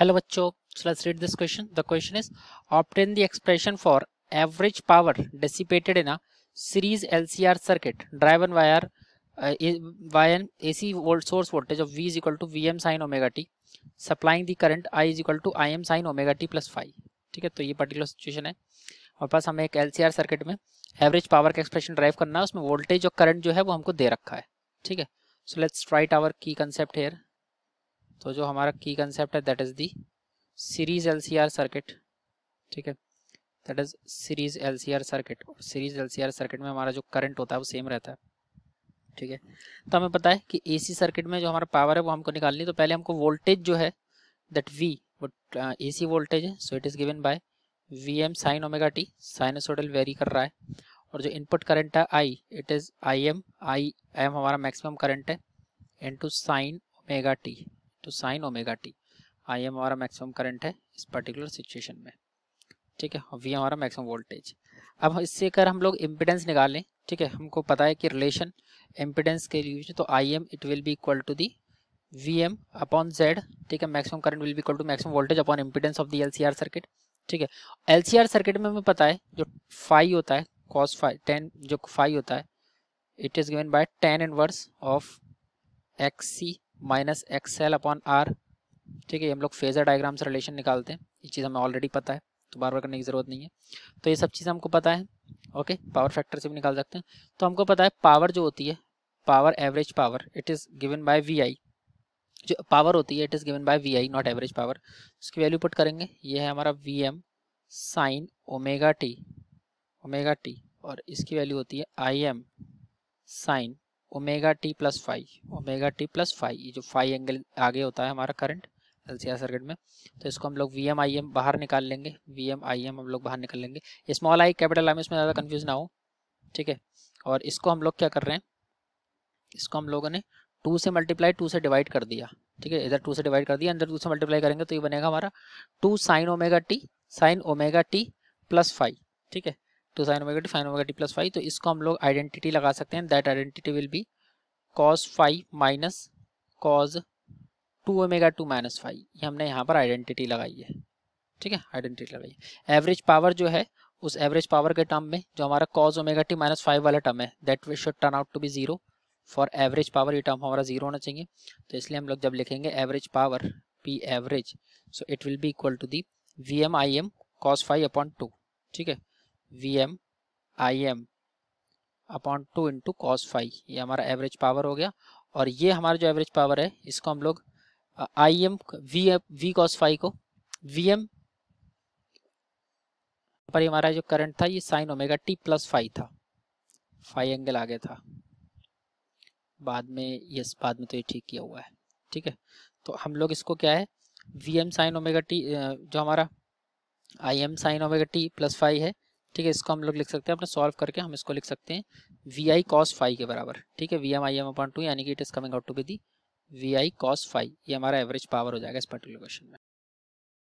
hello बच्चों read this question the question is obtain the expression for average power dissipated in a series LCR circuit driven wire by an AC volt source voltage of V is equal to VM sine omega T supplying the current I is equal to IM sine omega T plus five ठीक है तो ये particular situation है हमारे पास हमें एक LCR circuit में एवरेज पावर का एक्सप्रेशन ड्राइव करना है उसमें वोल्टेज और करंट जो है वो हमको दे रखा है ठीक है so let's write our key concept here तो जो हमारा की कंसेप्ट है that is the series LCR circuit ठीक है that is series LCR circuit series LCR circuit में हमारा जो करंट होता है वो सेम रहता है ठीक है तो हमें पता है कि एसी सर्किट में जो हमारा पावर है वो हमको निकालनी तो पहले हमको वोल्टेज जो है that V but A C voltage है so it is given by V M sine omega T sinusoidal vary कर रहा है और जो इनपुट करंट है I it is I M I M हमारा मैक्सिमम करंट है into sine omega T to sine omega T I M हमारा maximum current है इस पर्टिकुलर सिचुएशन में ठीक है वी हमारा मैक्सिमम वोल्टेज अब इससे कर हम लोग इम्पिडेंस निकाल लें ठीक है हमको पता है कि रिलेशन इम्पिडेंस के लिए तो I M it will be equal to the V M upon Z ठीक है maximum current will be equal to maximum voltage upon impedance of the L C R circuit ठीक है एल सी आर सर्किट में हमें पता है जो five होता है कॉस फाइव टेन जो फाइव होता है it is given by tan inverse of X C minus X L upon R ठीक है हम लोग फेजर डायग्राम से रिलेशन निकालते हैं ये चीज़ हमें ऑलरेडी पता है तो बार बार करने की ज़रूरत नहीं है तो ये सब चीज़ हमको पता है ओके पावर फैक्टर से भी निकाल सकते हैं तो हमको पता है पावर जो होती है power average power it is given by V I जो पावर होती है it is given by V I not average power उसकी वैल्यू पुट करेंगे ये है हमारा V M sine omega T omega T और इसकी वैल्यू होती है I M sine omega T plus five omega T plus five ये जो फाइव एंगल आगे होता है हमारा करंट एल सर्किट में तो इसको हम लोग वी एम आई एम बाहर निकाल लेंगे वी एम आई एम हम लोग बाहर निकाल लेंगे स्मॉल आई कैपिटल आई में इसमें ज़्यादा कन्फ्यूज ना हो ठीक है और इसको हम लोग क्या कर रहे हैं इसको हम लोगों ने टू से मल्टीप्लाई टू से डिवाइड कर दिया ठीक है इधर टू से डिवाइड कर दिया अंदर टू से मल्टीप्लाई करेंगे तो ये बनेगा हमारा two sine omega T sine omega T plus five ठीक है two sine omega T sine omega T plus five तो इसको हम लोग आइडेंटिटी लगा सकते हैं that identity will be cos five minus cos two omega two minus five ये हमने यहाँ पर आइडेंटिटी लगाई है ठीक है आइडेंटिटी लगाई है एवरेज पावर जो है उस एवरेज पावर के टर्म में जो हमारा cos omega T minus five वाला टर्म है that we should turn out to be zero for average power ये टर्म हमारा जीरो होना चाहिए तो इसलिए हम लोग जब लिखेंगे average power P average so it will be equal to the V M I M cos five upon two ठीक है V M I M upon two into cos five ये हमारा एवरेज पावर हो गया और ये हमारा जो एवरेज पावर है इसको हम लोग I M V V cos five को वी एम पर हमारा जो करंट था ये sine omega T plus five था फाइव एंगल आगे था बाद में यस बाद में तो ये ठीक किया हुआ है ठीक है तो हम लोग इसको क्या है V M sine omega T जो हमारा I M sine omega T plus five है ठीक है इसको हम लोग लिख सकते हैं अपने सॉल्व करके हम इसको लिख सकते हैं वी आई कॉस फाइव के बराबर ठीक है V M I M upon two यानी कि it is coming out to be the V I cos five ये हमारा एवरेज पावर हो जाएगा इस पर्टिकुलर क्वेश्चन में